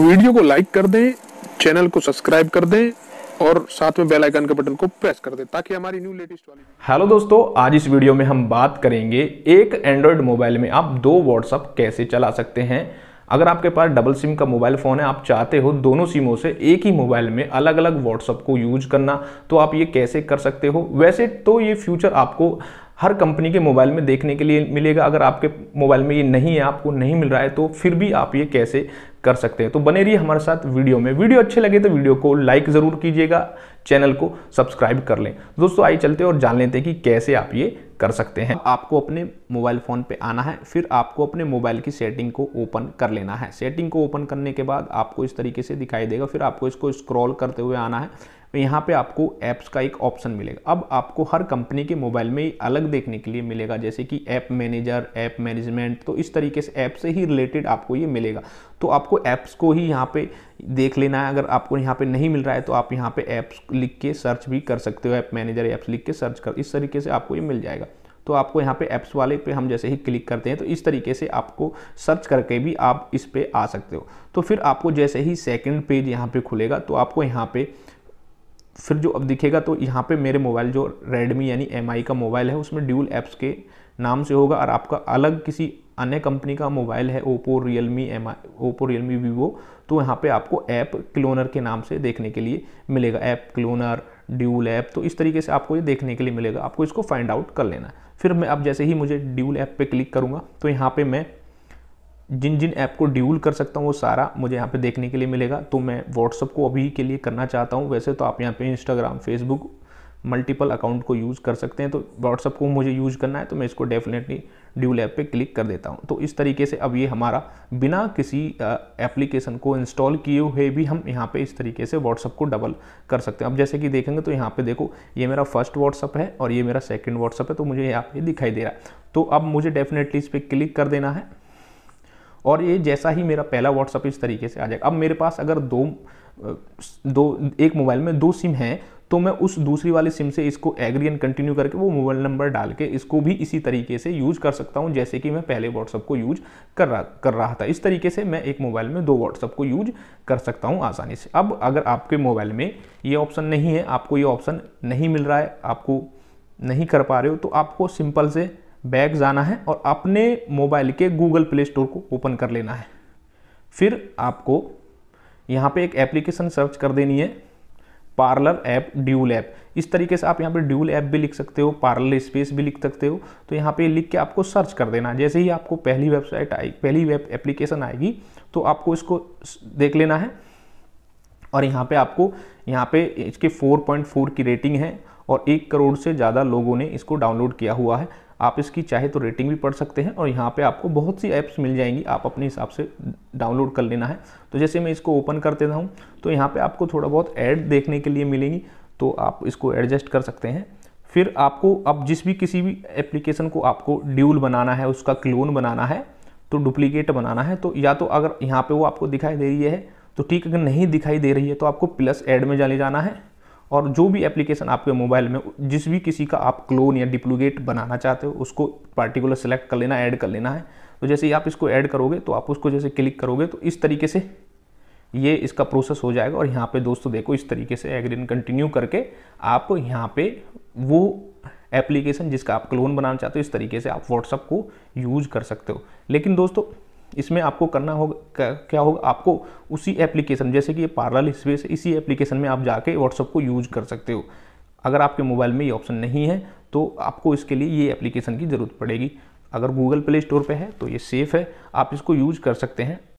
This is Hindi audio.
वीडियो को लाइक कर दें चैनल को सब्सक्राइब कर दें और साथ में बेल आइकन के बटन को प्रेस कर दें ताकि हमारी न्यू लेटेस्ट वाली हेलो दोस्तों आज इस वीडियो में हम बात करेंगे एक एंड्रॉयड मोबाइल में आप दो व्हाट्सअप कैसे चला सकते हैं अगर आपके पास डबल सिम का मोबाइल फ़ोन है आप चाहते हो दोनों सिमों से एक ही मोबाइल में अलग अलग व्हाट्सअप को यूज करना तो आप ये कैसे कर सकते हो वैसे तो ये फ्यूचर आपको हर कंपनी के मोबाइल में देखने के लिए मिलेगा अगर आपके मोबाइल में ये नहीं है आपको नहीं मिल रहा है तो फिर भी आप ये कैसे कर सकते हैं तो बने रहिए हमारे साथ वीडियो में वीडियो अच्छे लगे तो वीडियो को लाइक ज़रूर कीजिएगा चैनल को सब्सक्राइब कर लें दोस्तों आइए चलते और जान लेते हैं कि कैसे आप ये कर सकते हैं आपको अपने मोबाइल फ़ोन पे आना है फिर आपको अपने मोबाइल की सेटिंग को ओपन कर लेना है सेटिंग को ओपन करने के बाद आपको इस तरीके से दिखाई देगा फिर आपको इसको स्क्रॉल करते हुए आना है यहाँ पे आपको ऐप्स का एक ऑप्शन मिलेगा अब आपको हर कंपनी के मोबाइल में अलग देखने के लिए मिलेगा जैसे कि ऐप मैनेजर ऐप मैनेजमेंट तो इस तरीके से ऐप से ही रिलेटेड आपको ये मिलेगा तो आपको ऐप्स को ही यहाँ पे देख लेना है अगर आपको यहाँ पे नहीं मिल रहा है तो आप यहाँ पे ऐप्स लिख के सर्च भी कर सकते हो ऐप मैनेजर ऐप्स लिख के सर्च कर इस तरीके से आपको ये मिल जाएगा तो आपको यहाँ पे ऐप्स वाले पे हम जैसे ही क्लिक करते हैं तो इस तरीके से आपको सर्च करके भी आप इस पर आ सकते हो तो फिर आपको जैसे ही सेकेंड पेज यहाँ पर पे खुलेगा तो आपको यहाँ पर फिर जो अब दिखेगा तो यहाँ पर मेरे मोबाइल जो रेडमी यानी एम का मोबाइल है उसमें ड्यूल ऐप्स के नाम से होगा और आपका अलग किसी अन्य कंपनी का मोबाइल है Oppo Realme M I Oppo Realme Vivo तो यहाँ पे आपको ऐप क्लोनर के नाम से देखने के लिए मिलेगा ऐप क्लोनर ड्यूल ऐप तो इस तरीके से आपको ये देखने के लिए मिलेगा आपको इसको फाइंड आउट कर लेना फिर मैं अब जैसे ही मुझे ड्यूल ऐप पे क्लिक करूँगा तो यहाँ पे मैं जिन जिन ऐप को ड्यूल कर सकता हूँ वो सारा मुझे यहाँ पे देखने के लिए मिलेगा तो मैं व्हाट्सअप को अभी के लिए करना चाहता हूँ वैसे तो आप यहाँ पे इंस्टाग्राम फेसबुक मल्टीपल अकाउंट को यूज़ कर सकते हैं तो व्हाट्सअप को मुझे यूज़ करना है तो मैं इसको डेफिनेटली ड्यू लैब पर क्लिक कर देता हूँ तो इस तरीके से अब ये हमारा बिना किसी एप्लीकेशन को इंस्टॉल किए हुए भी हम यहाँ पे इस तरीके से व्हाट्सअप को डबल कर सकते हैं अब जैसे कि देखेंगे तो यहाँ पे देखो ये मेरा फर्स्ट व्हाट्सअप है और ये मेरा सेकेंड व्हाट्सअप है तो मुझे यहाँ पर दिखाई दे रहा है तो अब मुझे डेफिनेटली इस पर क्लिक कर देना है और ये जैसा ही मेरा पहला व्हाट्सअप इस तरीके से आ जाएगा अब मेरे पास अगर दो दो एक मोबाइल में दो सिम हैं तो मैं उस दूसरी वाली सिम से इसको एग्री एंड कंटिन्यू करके वो मोबाइल नंबर डाल के इसको भी इसी तरीके से यूज़ कर सकता हूँ जैसे कि मैं पहले व्हाट्सअप को यूज कर रहा कर रहा था इस तरीके से मैं एक मोबाइल में दो व्हाट्सअप को यूज कर सकता हूँ आसानी से अब अगर आपके मोबाइल में ये ऑप्शन नहीं है आपको ये ऑप्शन नहीं मिल रहा है आपको नहीं कर पा रहे हो तो आपको सिंपल से बैग जाना है और अपने मोबाइल के गूगल प्ले स्टोर को ओपन कर लेना है फिर आपको यहाँ पे एक एप्लीकेशन सर्च कर देनी है पार्लर ऐप ड्यूल ऐप इस तरीके से आप यहाँ पे ड्यूल ऐप भी लिख सकते हो पार्लर स्पेस भी लिख सकते हो तो यहाँ पे लिख के आपको सर्च कर देना जैसे ही आपको पहली वेबसाइट आई पहली वेब एप्लीकेशन आएगी तो आपको इसको देख लेना है और यहाँ पे आपको यहाँ पे इसके 4.4 की रेटिंग है और एक करोड़ से ज़्यादा लोगों ने इसको डाउनलोड किया हुआ है आप इसकी चाहे तो रेटिंग भी पढ़ सकते हैं और यहाँ पे आपको बहुत सी ऐप्स मिल जाएंगी आप अपने हिसाब से डाउनलोड कर लेना है तो जैसे मैं इसको ओपन कर देता हूँ तो यहाँ पर आपको थोड़ा बहुत ऐड देखने के लिए मिलेंगी तो आप इसको एडजस्ट कर सकते हैं फिर आपको अब जिस भी किसी भी एप्लीकेशन को आपको ड्यूल बनाना है उसका क्लोन बनाना है तो डुप्लीकेट बनाना है तो या तो अगर यहाँ पर वो आपको दिखाई दे रही है तो ठीक अगर नहीं दिखाई दे रही है तो आपको प्लस ऐड में जाने जाना है और जो भी एप्लीकेशन आपके मोबाइल में जिस भी किसी का आप क्लोन या डिप्लीकेट बनाना चाहते हो उसको पार्टिकुलर सेलेक्ट कर लेना ऐड कर लेना है तो जैसे ही आप इसको ऐड करोगे तो आप उसको जैसे क्लिक करोगे तो इस तरीके से ये इसका प्रोसेस हो जाएगा और यहाँ पे दोस्तों देखो इस तरीके से एग्रीन कंटिन्यू करके आप यहाँ पे वो एप्लीकेशन जिसका आप क्लोन बनाना चाहते हो इस तरीके से आप व्हाट्सअप को यूज़ कर सकते हो लेकिन दोस्तों इसमें आपको करना होगा क्या होगा आपको उसी एप्लीकेशन जैसे कि ये पार्लर स्पेस इसी एप्लीकेशन में आप जाके व्हाट्सअप को यूज कर सकते हो अगर आपके मोबाइल में ये ऑप्शन नहीं है तो आपको इसके लिए ये एप्लीकेशन की ज़रूरत पड़ेगी अगर गूगल प्ले स्टोर पे है तो ये सेफ़ है आप इसको यूज कर सकते हैं